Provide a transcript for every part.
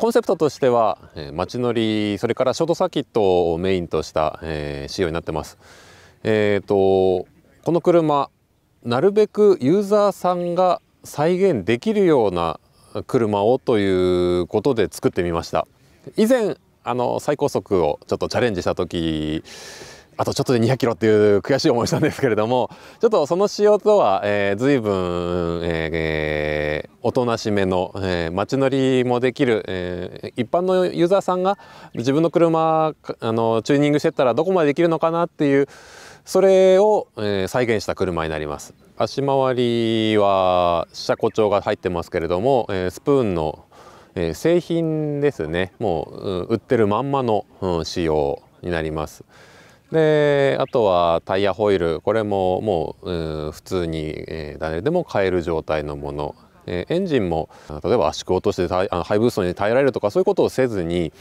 コンセプトとしては、えー、街乗りそれからショートサーキットをメインとした、えー、仕様になってます。えーと、とこの車なるべくユーザーさんが再現できるような車をということで作ってみました。以前あの最高速をちょっとチャレンジした時あとちょっとで200キロっていう悔しい思いしたんですけれどもちょっとその仕様とは、えー、随分、えー、おとなしめの、えー、街乗りもできる、えー、一般のユーザーさんが自分の車あのチューニングしてったらどこまでできるのかなっていうそれを、えー、再現した車になります足回りは車庫調が入ってますけれども、えー、スプーンの、えー、製品ですねもう、うん、売ってるまんまの、うん、仕様になります。であとはタイヤホイールこれももう普通に、え誰でも買える状態のもの、えエンジンも例えば圧縮落としてあのハイブーストに耐えられるとかそういうことをせずに、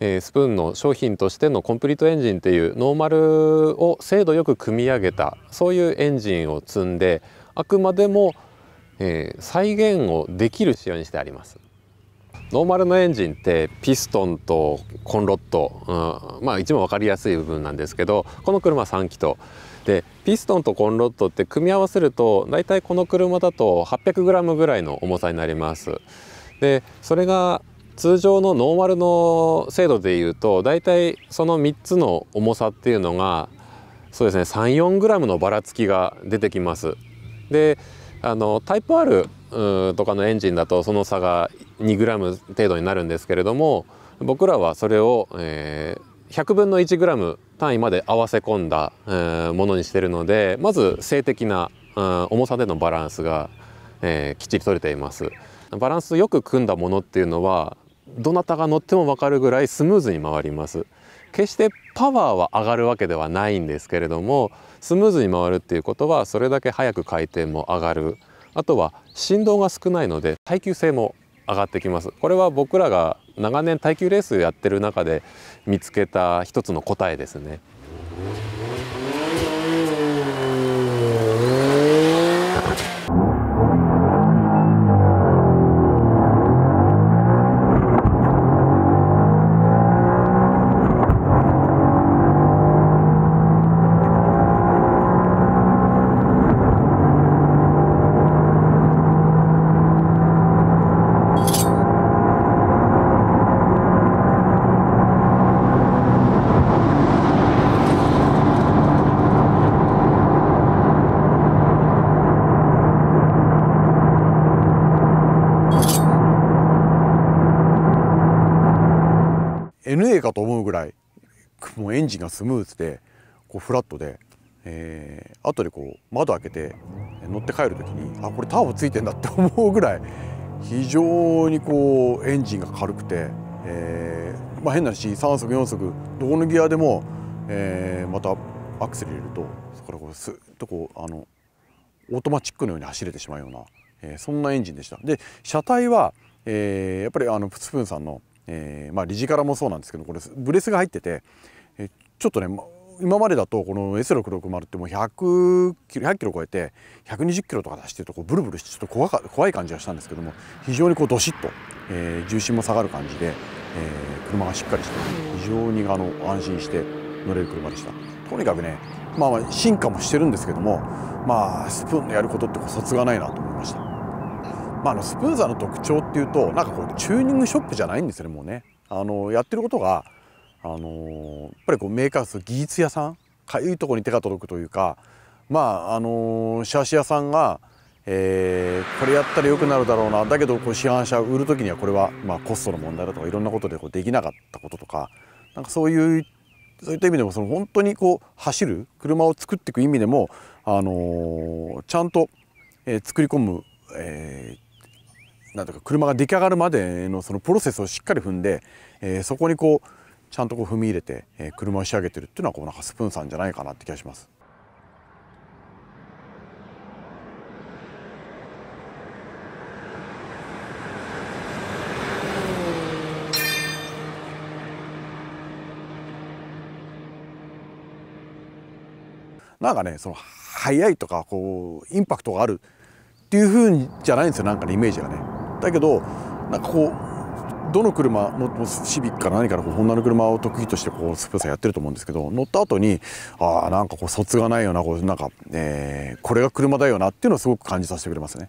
えスプーンの商品としてのコンプリートエンジンっていうノーマルを精度よく組み上げたそういうエンジンを積んであくまでも、え再現をできる仕様にしてあります。ノーマルのエンジンってピストンとコンロット、うん、まあ一番分かりやすい部分なんですけどこの車3気筒でピストンとコンロットって組み合わせると大体この車だと 800g ぐらいの重さになります。でそれが通常のノーマルの精度でいうと大体その3つの重さっていうのがそうですね 34g のばらつきが出てきます。であのタイプ R とかのエンジンだとその差が 2g 程度になるんですけれども僕らはそれを、えー、100分の 1g 単位まで合わせ込んだ、えー、ものにしてるのでまず性的な、うん、重さでのバランスが、えー、きっちり取れています。バランスよく組んだものっていうのはどなたが乗っても分かるぐらいスムーズに回ります。決してパワーは上がるわけではないんですけれどもスムーズに回るっていうことはそれだけ早く回転も上がるあとは振動が少ないので耐久性も上がってきますこれは僕らが長年耐久レースやってる中で見つけた一つの答えですね。かと思うぐらいもうエンジンがスムーズでこうフラットで、えー、後でこう窓開けて乗って帰る時にあこれターボついてんだって思うぐらい非常にこうエンジンが軽くて、えー、まあ、変な話3速4速どこのギアでも、えー、またアクセル入れるとそこからこうスッとこうあのオートマチックのように走れてしまうような、えー、そんなエンジンでした。で車体は、えやっぱりあのプスプンさんのえー、まあ、理事からもそうなんですけどこれブレスが入ってて、えー、ちょっとね今までだとこの S660 ってもう100キロ100キロ超えて120キロとか出してるとこうブルブルしてちょっと怖か怖い感じがしたんですけども非常にこうどしっと、えー、重心も下がる感じで、えー、車がしっかりして非常にあの安心して乗れる車でしたとにかくね、まあ、進化もしてるんですけどもまあスプーンのやることってこう卒がないなと思いました。まあ、あのスプーンザーの特徴っていうとなんかこうチューニングショップじゃないんですよねもうねあのやってることがあのー、やっぱりこうメーカーす技術屋さんかゆいところに手が届くというかまああのー、シャーシ屋さんが、えー、これやったらよくなるだろうなだけどこう市販車売る時にはこれは、まあ、コストの問題だとかいろんなことでこうできなかったこととかなんかそういうそういった意味でもその本当にこう走る車を作っていく意味でも、あのー、ちゃんと、えー、作り込む、えー、なんとか車が出来上がるまでのそのプロセスをしっかり踏んで、えー、そこにこうちゃんとこう踏み入れて、えー、車を仕上げてるっていうのはこうなんかスプーンさんじゃないかなって気がします。なんかねその速いとかこうインパクトがあるっていう風じゃないんですよなんかのイメージがね。だけどなんかこうどの車もシビックか何かのホンダの車を得意としてこうスプーさんやってると思うんですけど乗った後にああんかこうそつがないよなこうなんか、えー、これが車だよなっていうのをすごく感じさせてくれますね。